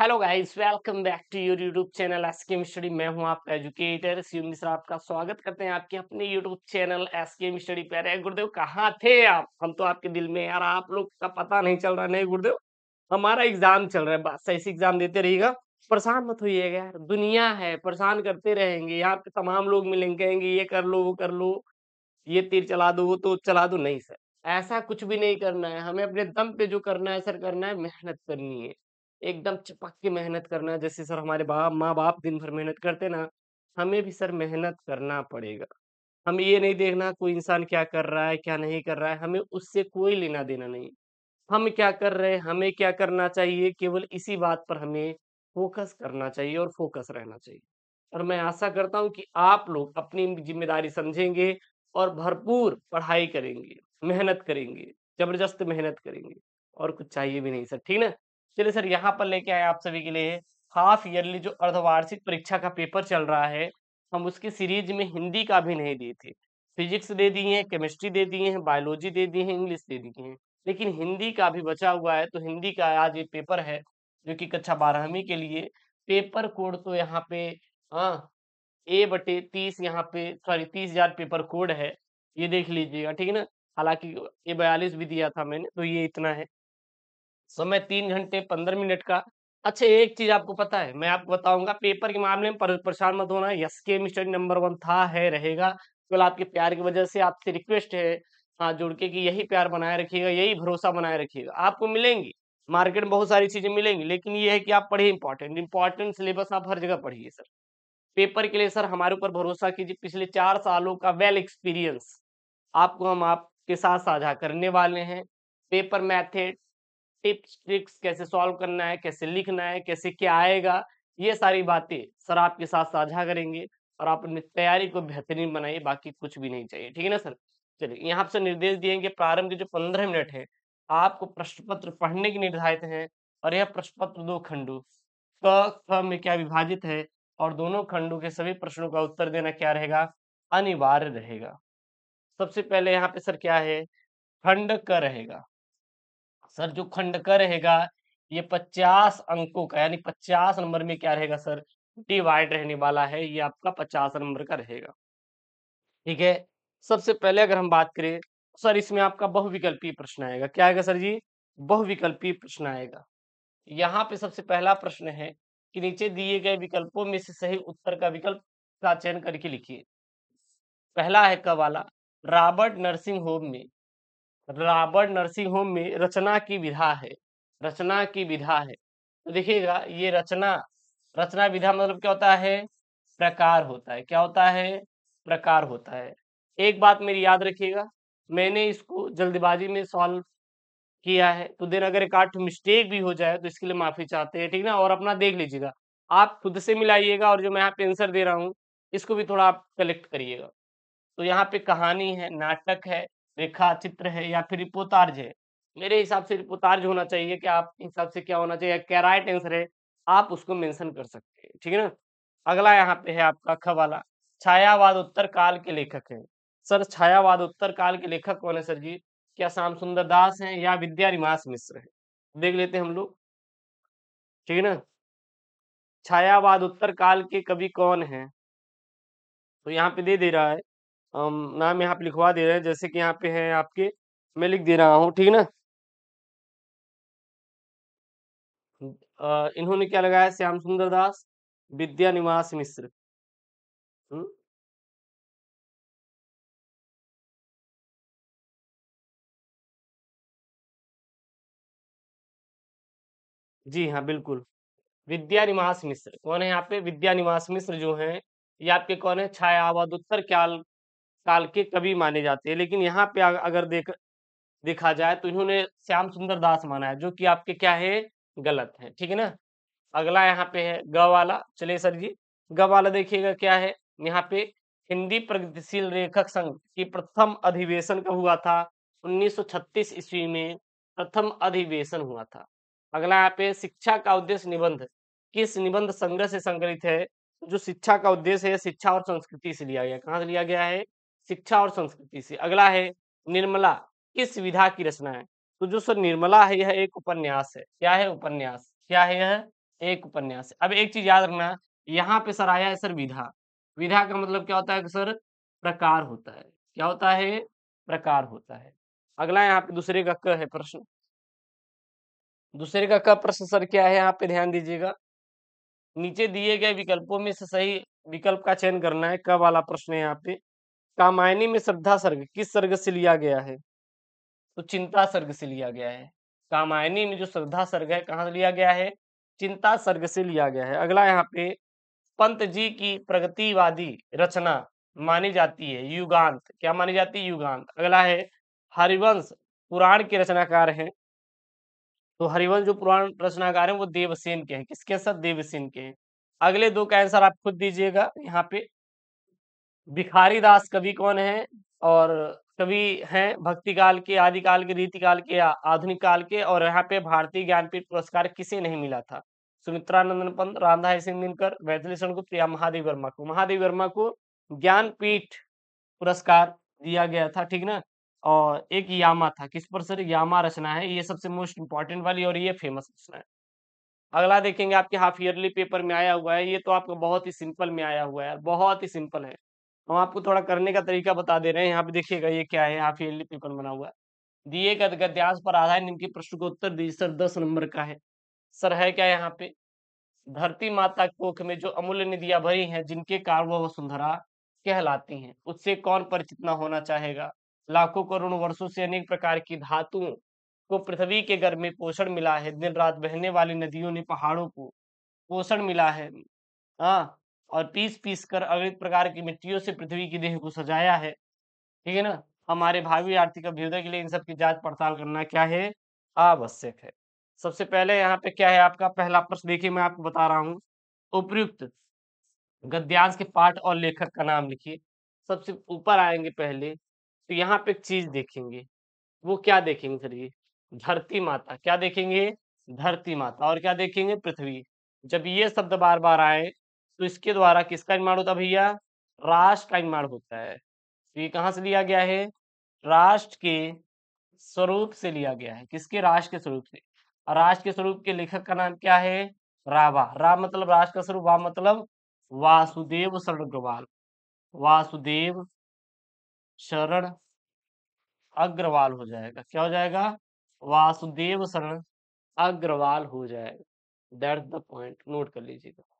hello guys welcome back to your YouTube channel के study मैं हूं आपका एजुकेटर सीएम मिश्रा आपका स्वागत करते हैं आपके अपने यूट्यूब चैनल एसकेम स्टडी पर गुरुदेव कहाँ थे आप हम तो आपके दिल में यार आप लोग का पता नहीं चल रहा नहीं गुरुदेव हमारा एग्जाम चल रहा है बस ऐसे एग्जाम देते रहिएगा परेशान मत होइएगा यार दुनिया है परेशान करते रहेंगे यहाँ पे तमाम लोग मिलेंगे कहेंगे ये कर लो वो कर लो ये तीर चला दो वो तो चला दो नहीं सर ऐसा कुछ भी नहीं करना है हमें अपने दम पे जो करना है सर करना है मेहनत करनी है एकदम चिपक के मेहनत करना जैसे सर हमारे बाप माँ बाप दिन भर मेहनत करते ना हमें भी सर मेहनत करना पड़ेगा हमें ये नहीं देखना कोई इंसान क्या कर रहा है क्या नहीं कर रहा है हमें उससे कोई लेना देना नहीं हम क्या कर रहे हैं हमें क्या करना चाहिए केवल इसी बात पर हमें फोकस करना चाहिए और फोकस रहना चाहिए और मैं आशा करता हूँ कि आप लोग अपनी जिम्मेदारी समझेंगे और भरपूर पढ़ाई करेंगे मेहनत करेंगे जबरदस्त मेहनत करेंगे और कुछ चाहिए भी नहीं सर ठीक ना चलिए सर यहाँ पर लेके आए आप सभी के लिए हाफ ईयरली जो अर्धवार्षिक परीक्षा का पेपर चल रहा है हम उसकी सीरीज में हिंदी का भी नहीं दिए थे फिजिक्स दे दिए हैं केमिस्ट्री दे दिए हैं बायोलॉजी दे दिए हैं इंग्लिश दे दिए हैं लेकिन हिंदी का भी बचा हुआ है तो हिंदी का आज ये पेपर है जो कि कक्षा बारहवीं के लिए पेपर कोड तो यहाँ पे हाँ ए बटे तीस यहाँ पे सॉरी तीस हजार पेपर कोड है ये देख लीजिएगा ठीक है ना हालांकि ए बयालीस भी दिया था मैंने तो ये इतना है समय तीन घंटे पंद्रह मिनट का अच्छा एक चीज आपको पता है मैं आपको बताऊंगा पेपर के मामले में परेशान मत होना यस के मिस्टर नंबर वन था है रहेगा केवल आपके प्यार की वजह से आपसे रिक्वेस्ट है हाँ जुड़ के कि यही प्यार बनाए रखिएगा यही भरोसा बनाए रखिएगा आपको मिलेंगी मार्केट में बहुत सारी चीजें मिलेंगी लेकिन ये है कि आप पढ़िए इंपॉर्टेंट इंपॉर्टेंट सिलेबस आप हर जगह पढ़िए सर पेपर के लिए सर हमारे ऊपर भरोसा कीजिए पिछले चार सालों का वेल एक्सपीरियंस आपको हम आपके साथ साझा करने वाले हैं पेपर मैथड टिप्स ट्रिक्स कैसे सॉल्व करना है कैसे लिखना है कैसे क्या आएगा ये सारी बातें सर आपके साथ साझा करेंगे और आप अपनी तैयारी को बेहतरीन बनाइए बाकी कुछ भी नहीं चाहिए ठीक है ना सर चलिए यहाँ आपसे निर्देश दिए कि प्रारंभ के जो पंद्रह मिनट है आपको प्रश्न पत्र पढ़ने के निर्धारित हैं और यह प्रश्न पत्र दो खंडों क ख में क्या विभाजित है और दोनों खंडों के सभी प्रश्नों का उत्तर देना क्या रहेगा अनिवार्य रहेगा सबसे पहले यहाँ पे सर क्या है खंड क रहेगा सर जो खंड का रहेगा ये पचास अंकों का यानी पचास नंबर में क्या रहेगा सर डिवाइड रहने वाला है ये आपका पचास नंबर का रहेगा ठीक है सबसे पहले अगर हम बात करें सर इसमें आपका बहुविकल्पी प्रश्न आएगा क्या आएगा सर जी बहुविकल्पी प्रश्न आएगा यहाँ पे सबसे पहला प्रश्न है कि नीचे दिए गए विकल्पों में से सही उत्तर का विकल्प का चयन करके लिखिए पहला है क वाला रॉबर्ट नर्सिंग होम में मतलब राबर्ट नर्सिंग होम में रचना की विधा है रचना की विधा है तो देखिएगा ये रचना रचना विधा मतलब क्या होता है प्रकार होता है क्या होता है प्रकार होता है एक बात मेरी याद रखिएगा मैंने इसको जल्दबाजी में सॉल्व किया है तो देर अगर एक आठ मिस्टेक भी हो जाए तो इसके लिए माफी चाहते हैं ठीक ना और अपना देख लीजिएगा आप खुद से मिलाइएगा और जो मैं यहाँ पे आंसर दे रहा हूँ इसको भी थोड़ा आप कलेक्ट करिएगा तो यहाँ पे कहानी है नाटक है रेखा चित्र है या फिर रिपोतार्ज है मेरे हिसाब से रिपोतार्ज होना चाहिए कि आप हिसाब से क्या होना चाहिए कैराइट आंसर है आप उसको मेंशन कर सकते हैं ठीक है ना अगला यहाँ पे है आपका ख वाला छायावाद उत्तर काल के लेखक है सर छायावाद उत्तर काल के लेखक कौन है सर जी क्या श्याम सुंदर दास है या विद्या निवास मिश्र है देख लेते हैं हम लोग ठीक है ना छायावाद उत्तर काल के कवि कौन है तो यहाँ पे दे दे रहा है नाम यहाँ पे लिखवा दे रहे हैं जैसे कि यहाँ पे है आपके मैं लिख दे रहा हूँ ठीक ना इन्होंने क्या लगाया श्याम सुंदर दास विद्या निवास मिश्र जी हाँ बिल्कुल विद्या निवास मिश्र कौन है यहाँ पे विद्या निवास मिश्र जो है ये आपके कौन है छायावाद उत्तर क्याल काल के कवि माने जाते हैं लेकिन यहाँ पे अगर देख देखा जाए तो इन्होंने श्याम सुंदर दास माना है जो कि आपके क्या है गलत है ठीक है ना अगला यहाँ पे है ग वाला चले सर जी ग वाला देखिएगा क्या है यहाँ पे हिंदी प्रगतिशील लेखक संघ की प्रथम अधिवेशन कब हुआ था 1936 ईस्वी में प्रथम अधिवेशन हुआ था अगला यहाँ पे शिक्षा का उद्देश्य निबंध किस निबंध संग्रह से संकलित है जो शिक्षा का उद्देश्य है शिक्षा और संस्कृति से लिया गया कहाँ से लिया गया है शिक्षा और संस्कृति से अगला है निर्मला किस विधा की रचना है तो जो सर निर्मला है यह एक उपन्यास है क्या है उपन्यास क्या है यह एक उपन्यास अब एक चीज याद रखना यहाँ पे सर आया है सर विधा विधा का मतलब क्या होता है सर प्रकार होता है क्या होता है प्रकार होता है अगला यहाँ पे दूसरे का क है प्रश्न दूसरे का क प्रश्न सर क्या है यहाँ पे ध्यान दीजिएगा नीचे दिए गए विकल्पों में से सही विकल्प का चयन करना है क वाला प्रश्न है यहाँ पे कामायनी में श्रद्धा सर्ग किस सर्ग से लिया गया है तो चिंता सर्ग से लिया गया है कामायनी में जो श्रद्धा सर्ग है कहाँ से लिया गया है चिंता सर्ग से लिया गया है अगला यहाँ पे पंत जी की प्रगतिवादी रचना मानी जाती है युगांत क्या मानी जाती है युगांत अगला है हरिवंश पुराण के रचनाकार हैं तो हरिवंश जो पुराण रचनाकार हैं वो देवसेन के हैं किसके साथ देवसेन के हैं अगले दो का आंसर आप खुद दीजिएगा यहाँ पे भिखारी दास कवि कौन है और कवि हैं भक्ति काल के आदिकाल के रीति काल के आधुनिक काल के और यहाँ पे भारतीय ज्ञानपीठ पुरस्कार किसे नहीं मिला था नंदन पंत राधा सिंह दिनकर मैथिली गुप्त या महादेव वर्मा को महादेव वर्मा को ज्ञानपीठ पुरस्कार दिया गया था ठीक ना और एक यामा था किस पर सर यामा रचना है ये सबसे मोस्ट इंपॉर्टेंट वाली और ये फेमस रचना है अगला देखेंगे आपके हाफ ईयरली पेपर में आया हुआ है ये तो आपको बहुत ही सिंपल में आया हुआ है बहुत ही सिंपल है हम आपको थोड़ा करने का तरीका बता दे रहे हैं यहाँ पे देखिएगा ये क्या है यहाँ पे पेपर बना हुआ है दिए गद्यांश पर आधारित निम्नलिखित प्रश्न को उत्तर दीजिए सर दस नंबर का है सर है क्या यहाँ पे धरती माता कोख में जो अमूल्य निधियां भरी हैं जिनके कारण वह वसुंधरा कहलाती हैं उससे कौन परिचित न होना चाहेगा लाखों करोड़ वर्षों से अनेक प्रकार की धातुओं को पृथ्वी के घर में पोषण मिला है दिन रात बहने वाली नदियों ने पहाड़ों को पोषण मिला है हाँ और पीस पीस कर अनेक प्रकार की मिट्टियों से पृथ्वी की देह को सजाया है ठीक है ना हमारे भावी आर्थिक अभ्युदय के लिए इन सब की जांच पड़ताल करना क्या है आवश्यक है सबसे पहले यहाँ पे क्या है आपका पहला प्रश्न देखिए मैं आपको बता रहा हूँ उपयुक्त गद्यांश के पाठ और लेखक का नाम लिखिए सबसे ऊपर आएंगे पहले तो यहाँ पे चीज देखेंगे वो क्या देखेंगे सर ये धरती माता क्या देखेंगे धरती माता और क्या देखेंगे पृथ्वी जब ये शब्द बार बार आए तो इसके द्वारा किसका निर्माण होता है भैया राष्ट्र का निर्माण होता है तो ये कहाँ से लिया गया है राष्ट्र के स्वरूप से लिया गया है किसके राष्ट्र के स्वरूप से राष्ट्र के स्वरूप के लेखक का नाम क्या है रावा रा मतलब राष्ट्र का स्वरूप वा मतलब वासुदेव शरण अग्रवाल वासुदेव शरण अग्रवाल हो जाएगा क्या हो जाएगा वासुदेव शरण अग्रवाल हो जाएगा दैट द पॉइंट नोट कर लीजिएगा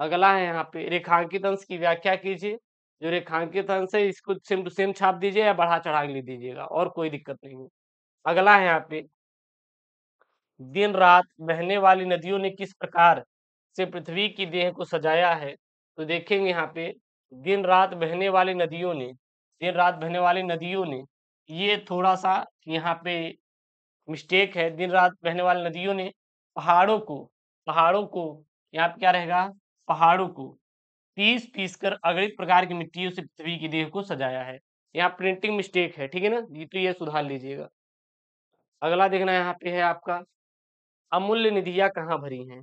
अगला है यहाँ पे रेखांकित अंश की व्याख्या कीजिए जो रेखांकित अंश है इसको सेम टू सेम छाप दीजिए या बढ़ा चढ़ा ले लिख दीजिएगा और कोई दिक्कत नहीं है अगला है यहाँ पे दिन रात बहने वाली नदियों ने किस प्रकार से पृथ्वी की देह को सजाया है तो देखेंगे यहाँ पे दिन रात बहने वाली नदियों ने दिन रात बहने वाली नदियों ने ये थोड़ा सा यहाँ पे मिस्टेक है दिन रात बहने वाली नदियों ने पहाड़ों को पहाड़ों को यहाँ पे क्या रहेगा पहाड़ों को पीस पीस कर अगणित प्रकार की मिट्टियों से पृथ्वी की देह को सजाया है यहाँ प्रिंटिंग मिस्टेक है ठीक है ना ये तो ये सुधार लीजिएगा अगला देखना यहाँ पे है आपका अमूल्य निधिया कहाँ भरी हैं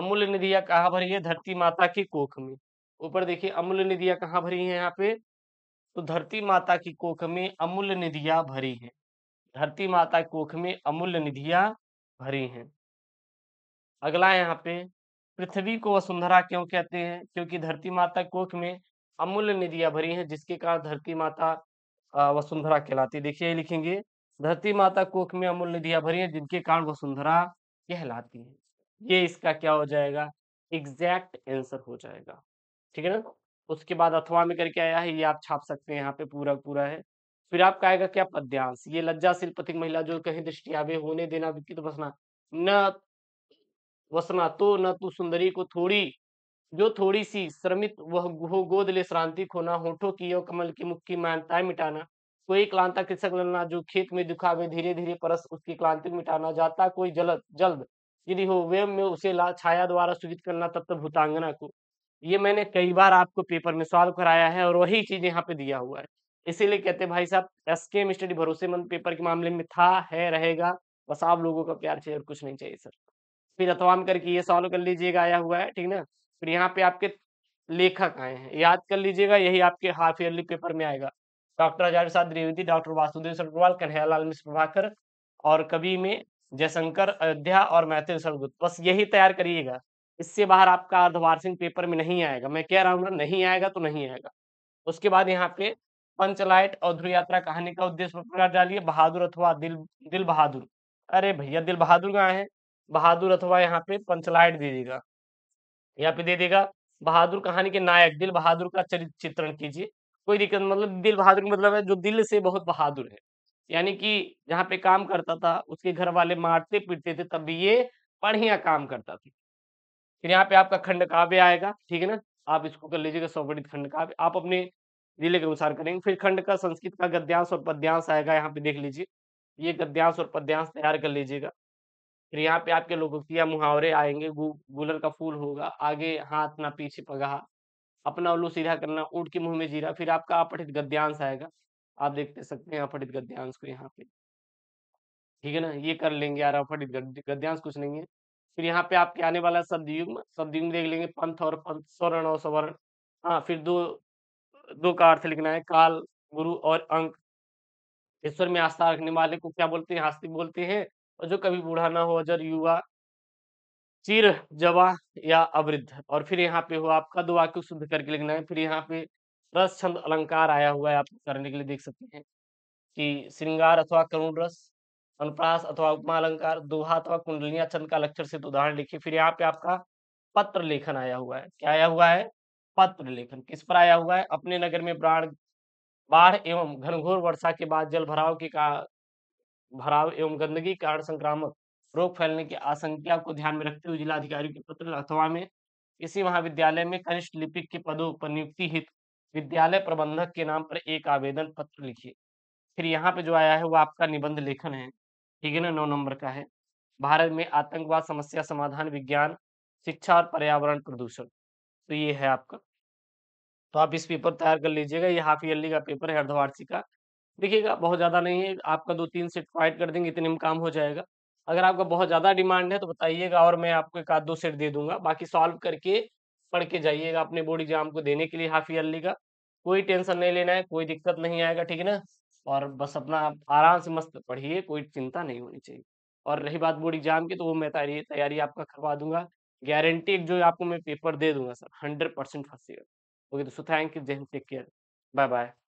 अमूल्य निधिया कहाँ भरी है धरती माता की कोख में ऊपर देखिए अमूल्य निधिया कहाँ भरी है यहाँ पे तो धरती माता की कोख में अमूल्य निधिया भरी है धरती माता की कोख में अमूल्य निधिया भरी हैं अगला यहाँ पे पृथ्वी को वसुंधरा क्यों कहते हैं क्योंकि धरती माता कोख में अमूल्य निधियां भरी हैं जिसके कारण धरती माता वसुंधरा कहलाती देखिए लिखेंगे धरती माता कोख में अमूल्य निधियां भरी हैं जिनके कारण वसुंधरा कहलाती है ये इसका क्या हो जाएगा एग्जैक्ट आंसर हो जाएगा ठीक है ना उसके बाद अथवा में करके आया है ये आप छाप सकते हैं यहाँ पे पूरा पूरा है फिर आपका आएगा क्या पद्यांश ये लज्जाशील पथिक महिला जो कहीं दृष्टियावे होने देना विकित बसना न वसना तो न तू सुंदरी को थोड़ी जो थोड़ी सी श्रमित वह गुहो गोद ले श्रांति खोना होठो की यो कमल की मुक्की मानता मिटाना तो कोई क्लांता कृषक लड़ना जो खेत में दुखा में धीरे धीरे परस उसकी क्लांति मिटाना जाता कोई जलद जल्द यदि हो वेम में उसे ला छाया द्वारा सूचित करना तब तब भूतांगना को ये मैंने कई बार आपको पेपर में सॉल्व कराया है और वही चीज यहाँ पे दिया हुआ है इसीलिए कहते हैं भाई साहब एस के स्टडी भरोसेमंद पेपर के मामले में था है रहेगा बस आप लोगों का प्यार चाहिए और कुछ नहीं चाहिए सर फिर अथवाम करके ये सॉल्व कर लीजिएगा आया हुआ है ठीक ना फिर यहाँ पे आपके लेखक आए हैं याद कर लीजिएगा यही आपके हाफ ईयरली पेपर में आएगा डॉक्टर हजार प्रसाद द्विवेदी डॉक्टर वासुदेव सरग्रवाल कन्हैयालाल मिश्र प्रभाकर और कवि में जयशंकर अयोध्या और मैथिल सरगुप्त बस यही तैयार करिएगा इससे बाहर आपका अर्धवार्षिक पेपर में नहीं आएगा मैं कह रहा हूँ नहीं आएगा तो नहीं आएगा उसके बाद यहाँ पे पंचलाइट और ध्रुव यात्रा कहानी का उद्देश्य प्रकार डालिए बहादुर अथवा दिल दिल बहादुर अरे भैया दिल बहादुर कहाँ है बहादुर अथवा यहाँ पे पंचलाइट दे देगा यहाँ पे दे देगा बहादुर कहानी के नायक दिल बहादुर का चित्रण कीजिए कोई दिक्कत मतलब दिल बहादुर मतलब है जो दिल से बहुत बहादुर है यानी कि जहाँ पे काम करता था उसके घर वाले मारते पीटते थे तब भी ये बढ़िया काम करता था फिर यहाँ पे आपका खंड काव्य आएगा ठीक है ना आप इसको कर लीजिएगा सौपठित खंड काव्य आप अपने जिले के अनुसार करेंगे फिर खंड का संस्कृत का गद्यांश और पद्यांश आएगा यहाँ पे देख लीजिए ये गद्यांश और पद्यांश तैयार कर लीजिएगा फिर यहाँ पे आपके लोकोक्तिया मुहावरे आएंगे गु, गुलर का फूल होगा आगे हाथ ना पीछे पगहा अपना उल्लू सीधा करना ऊट के मुंह में जीरा फिर आपका अपठित गद्यांश आएगा आप देख सकते हैं अपठित गद्यांश को यहाँ पे ठीक है ना ये कर लेंगे यार अपठित गद्यांश कुछ नहीं है फिर यहाँ पे आपके आने वाला शब्द युग्म देख लेंगे पंथ और पंथ स्वर्ण और सवर्ण हाँ फिर दो दो का अर्थ लिखना है काल गुरु और अंक ईश्वर में आस्था रखने वाले को क्या बोलते हैं आस्तिक बोलते हैं और जो कभी बूढ़ा ना हो जर युवा चिर जवा या अवृद्ध और फिर यहाँ पे हो आपका दो वाक्य शुद्ध करके लिखना है फिर यहाँ पे रस छंद अलंकार आया हुआ है आप करने के लिए देख सकते हैं कि श्रृंगार अथवा करुण रस अनुप्रास अथवा उपमा अलंकार दोहा अथवा कुंडलिया छंद का लक्षर से उदाहरण लिखिए फिर यहाँ पे आपका पत्र लेखन आया हुआ है क्या आया हुआ है पत्र लेखन किस पर आया हुआ है अपने नगर में बाढ़ बाढ़ एवं घनघोर वर्षा के बाद जल भराव के भराव एवं गंदगी कारण संक्रामक रोग फैलने की आशंका को ध्यान में रखते हुए जिलाधिकारी के पत्र अथवा में इसी महाविद्यालय में कनिष्ठ लिपिक के पदों पर नियुक्ति हित विद्यालय प्रबंधक के नाम पर एक आवेदन पत्र लिखिए फिर यहाँ पे जो आया है वो आपका निबंध लेखन है ठीक है ना नौ नंबर का है भारत में आतंकवाद समस्या समाधान विज्ञान शिक्षा और पर्यावरण प्रदूषण तो ये है आपका तो आप इस पेपर तैयार कर लीजिएगा ये हाफ ईयरली का पेपर है अर्धवार्षिक का देखिएगा बहुत ज़्यादा नहीं है आपका दो तीन सेट प्रोवाइड कर देंगे इतने में काम हो जाएगा अगर आपका बहुत ज़्यादा डिमांड है तो बताइएगा और मैं आपको एक आध दो सेट दे दूंगा बाकी सॉल्व करके पढ़ के जाइएगा अपने बोर्ड एग्जाम को देने के लिए हाफ ईयरली का कोई टेंशन नहीं लेना है कोई दिक्कत नहीं आएगा ठीक है ना और बस अपना आप आराम से मस्त पढ़िए कोई चिंता नहीं होनी चाहिए और रही बात बोर्ड एग्जाम की तो वो मैं तैयारी तैयारी आपका करवा दूंगा गारंटी जो आपको मैं पेपर दे दूंगा sir hundred percent first year okay दोस्तों थैंक यू जय हिंद टेक केयर बाय बाय